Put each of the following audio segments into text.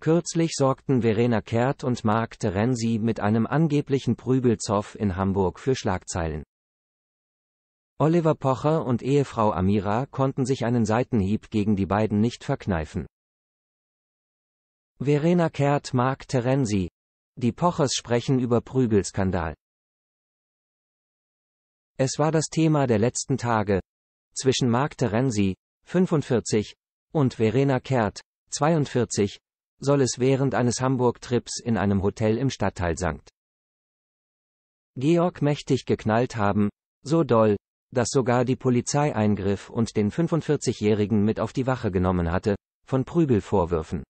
Kürzlich sorgten Verena Kehrt und Marc Terenzi mit einem angeblichen Prügelzoff in Hamburg für Schlagzeilen. Oliver Pocher und Ehefrau Amira konnten sich einen Seitenhieb gegen die beiden nicht verkneifen. Verena Kehrt Marc Terenzi. Die Pochers sprechen über Prügelskandal. Es war das Thema der letzten Tage. Zwischen Marc Terenzi, 45, und Verena Kehrt, 42, soll es während eines Hamburg-Trips in einem Hotel im Stadtteil St. Georg mächtig geknallt haben, so doll, dass sogar die Polizei eingriff und den 45-Jährigen mit auf die Wache genommen hatte, von Prügelvorwürfen.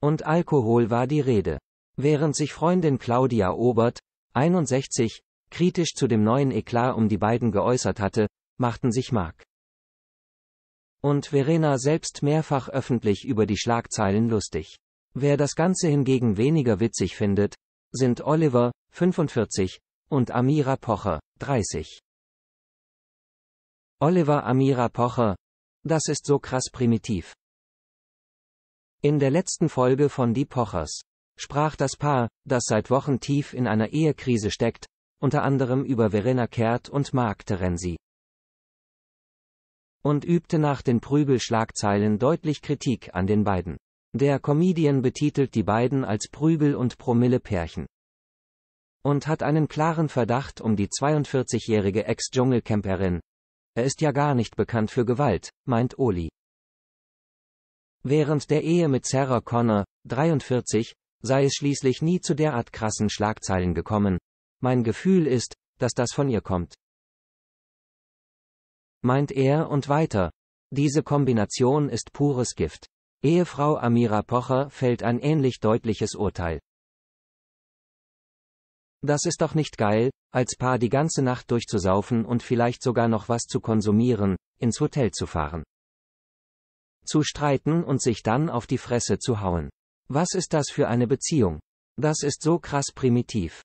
Und Alkohol war die Rede. Während sich Freundin Claudia Obert, 61, kritisch zu dem neuen Eklat um die beiden geäußert hatte, machten sich Mark und Verena selbst mehrfach öffentlich über die Schlagzeilen lustig. Wer das Ganze hingegen weniger witzig findet, sind Oliver, 45, und Amira Pocher, 30. Oliver Amira Pocher. Das ist so krass primitiv. In der letzten Folge von Die Pochers sprach das Paar, das seit Wochen tief in einer Ehekrise steckt, unter anderem über Verena Kehrt und Marc Terenzi und übte nach den Prügel-Schlagzeilen deutlich Kritik an den beiden. Der Comedian betitelt die beiden als Prügel- und Promille-Pärchen und hat einen klaren Verdacht um die 42-jährige Ex-Dschungelcamperin. Er ist ja gar nicht bekannt für Gewalt, meint Oli. Während der Ehe mit Sarah Connor, 43, sei es schließlich nie zu derart krassen Schlagzeilen gekommen. Mein Gefühl ist, dass das von ihr kommt meint er und weiter. Diese Kombination ist pures Gift. Ehefrau Amira Pocher fällt ein ähnlich deutliches Urteil. Das ist doch nicht geil, als Paar die ganze Nacht durchzusaufen und vielleicht sogar noch was zu konsumieren, ins Hotel zu fahren. Zu streiten und sich dann auf die Fresse zu hauen. Was ist das für eine Beziehung? Das ist so krass primitiv.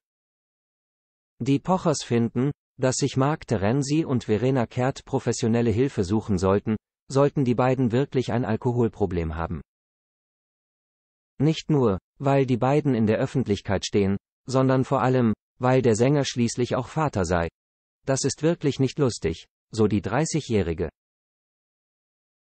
Die Pochers finden, dass sich Marc Terenzi und Verena Kehrt professionelle Hilfe suchen sollten, sollten die beiden wirklich ein Alkoholproblem haben. Nicht nur, weil die beiden in der Öffentlichkeit stehen, sondern vor allem, weil der Sänger schließlich auch Vater sei. Das ist wirklich nicht lustig, so die 30-Jährige.